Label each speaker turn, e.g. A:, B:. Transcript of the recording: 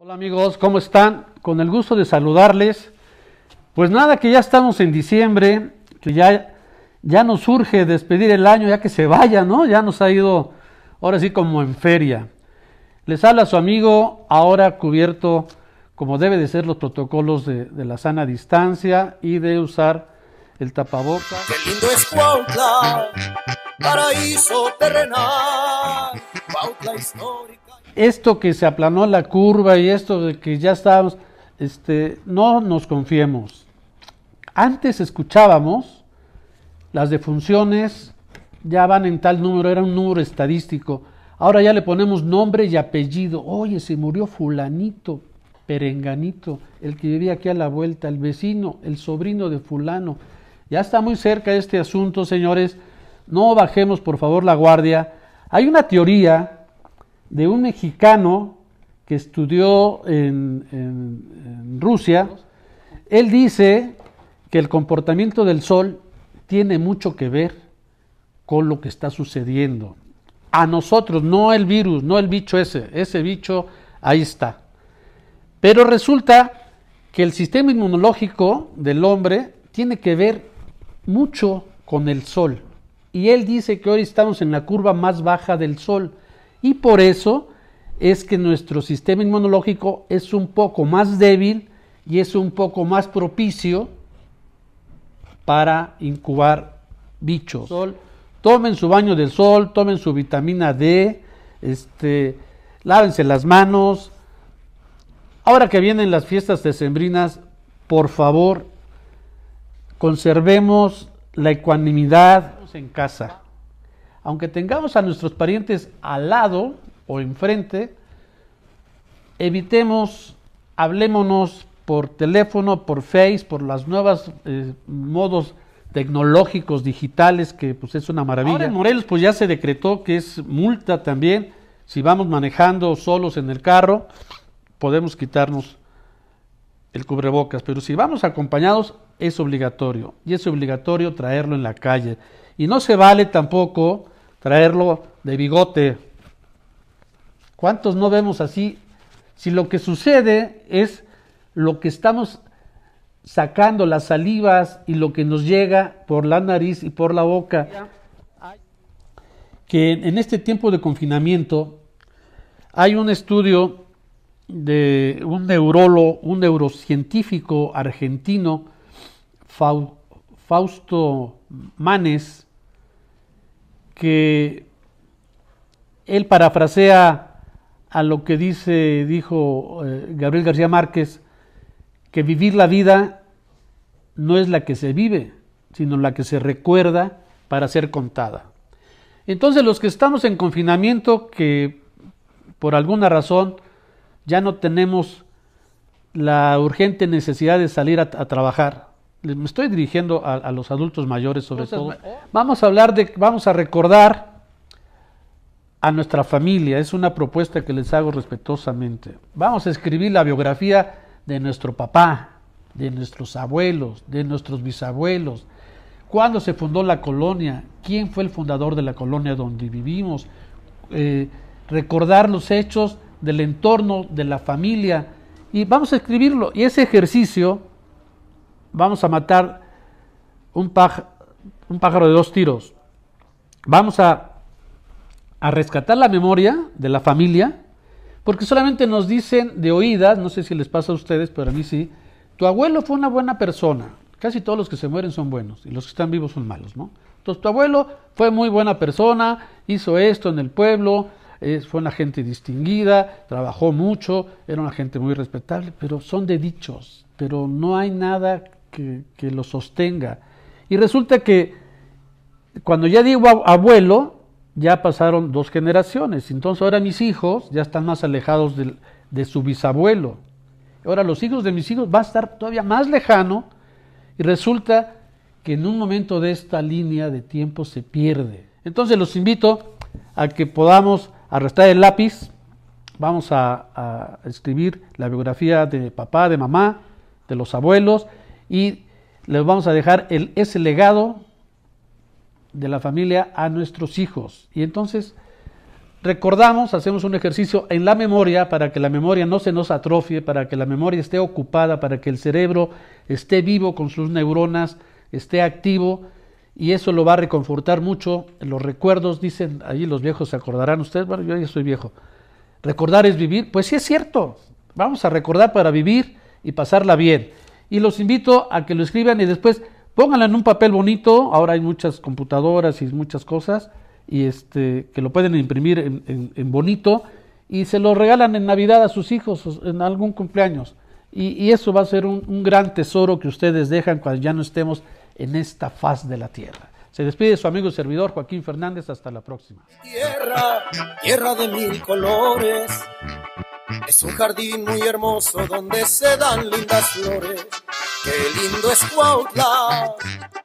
A: Hola amigos, ¿cómo están? Con el gusto de saludarles. Pues nada, que ya estamos en diciembre, que ya, ya nos surge despedir el año, ya que se vaya, ¿no? Ya nos ha ido ahora sí como en feria. Les habla su amigo, ahora cubierto como debe de ser los protocolos de, la sana distancia y de usar el tapabocas. Qué lindo es Cuautla,
B: paraíso
A: terrenal, Cuautla histórico esto que se aplanó la curva y esto de que ya estábamos, este, no nos confiemos. Antes escuchábamos las defunciones ya van en tal número, era un número estadístico. Ahora ya le ponemos nombre y apellido. Oye, se murió fulanito, perenganito, el que vivía aquí a la vuelta, el vecino, el sobrino de fulano. Ya está muy cerca este asunto, señores. No bajemos, por favor, la guardia. Hay una teoría de un mexicano que estudió en, Rusia. Él dice que el comportamiento del Sol tiene mucho que ver con lo que está sucediendo. A nosotros, no el virus, no el bicho ese, ese bicho ahí está. Pero resulta que el sistema inmunológico del hombre tiene que ver mucho con el sol. Y él dice que hoy estamos en la curva más baja del sol. Y por eso es que nuestro sistema inmunológico es un poco más débil y es un poco más propicio para incubar bichos. Tomen su baño del sol, tomen su vitamina D, este, lávense las manos. Ahora que vienen las fiestas decembrinas, por favor, conservemos la ecuanimidad en casa aunque tengamos a nuestros parientes al lado o enfrente, evitemos, hablémonos por teléfono, por Face, por las nuevas eh, modos tecnológicos, digitales, que pues es una maravilla. Ahora en Morelos pues ya se decretó que es multa también, si vamos manejando solos en el carro, podemos quitarnos el cubrebocas, pero si vamos acompañados es obligatorio y es obligatorio traerlo en la calle. Y no se vale tampoco traerlo de bigote. ¿Cuántos no vemos así? Si lo que sucede es lo que estamos sacando, las salivas y lo que nos llega por la nariz y por la boca, que en este tiempo de confinamiento hay un estudio de un neurólogo, un neurocientífico argentino, Fausto Manes, que él parafrasea a lo que dice, dijo eh, Gabriel García Márquez, que vivir la vida no es la que se vive, sino la que se recuerda para ser contada. Entonces los que estamos en confinamiento, que por alguna razón ya no tenemos la urgente necesidad de salir a, trabajar. Me estoy dirigiendo a, los adultos mayores sobre todo. Oh. Vamos a hablar de, vamos a recordar a nuestra familia. Es una propuesta que les hago respetuosamente. Vamos a escribir la biografía de nuestro papá, de nuestros abuelos, de nuestros bisabuelos. ¿Cuándo se fundó la colonia? ¿Quién fue el fundador de la colonia donde vivimos? Eh, recordar los hechos del entorno, de la familia. Y vamos a escribirlo. Y ese ejercicio, vamos a matar un, pájaro, un pájaro de dos tiros. Vamos a, a rescatar la memoria de la familia, porque solamente nos dicen de oídas, no sé si les pasa a ustedes, pero a mí sí, tu abuelo fue una buena persona. Casi todos los que se mueren son buenos y los que están vivos son malos, ¿no? Entonces tu abuelo fue muy buena persona, hizo esto en el pueblo, fue una gente distinguida, trabajó mucho, era una gente muy respetable, pero son de dichos, pero no hay nada que, que lo sostenga. Y resulta que cuando ya digo abuelo, ya pasaron dos generaciones, entonces ahora mis hijos ya están más alejados de, de su bisabuelo. Ahora los hijos de mis hijos va a estar todavía más lejano y resulta que en un momento de esta línea de tiempo se pierde. Entonces los invito a que podamos arrastrar el lápiz, vamos a, escribir la biografía de papá, de mamá, de los abuelos y les vamos a dejar el, ese legado de la familia a nuestros hijos. Y entonces recordamos, hacemos un ejercicio en la memoria para que la memoria no se nos atrofie, para que la memoria esté ocupada, para que el cerebro esté vivo con sus neuronas, esté activo y eso lo va a reconfortar mucho. Los recuerdos, dicen allí los viejos, se acordarán ustedes, bueno, yo ya soy viejo. Recordar es vivir, pues sí es cierto, vamos a recordar para vivir y pasarla bien. Y los invito a que lo escriban y después pónganla en un papel bonito, ahora hay muchas computadoras y muchas cosas, y este, que lo pueden imprimir en, bonito, y se lo regalan en Navidad a sus hijos, en algún cumpleaños. Y, eso va a ser un gran tesoro que ustedes dejan cuando ya no estemos en esta faz de la tierra. Se despide su amigo y servidor Joaquín Fernández. Hasta la próxima. Tierra, tierra de mil colores. Es un jardín muy hermoso donde se dan lindas flores. Qué lindo es Cuautla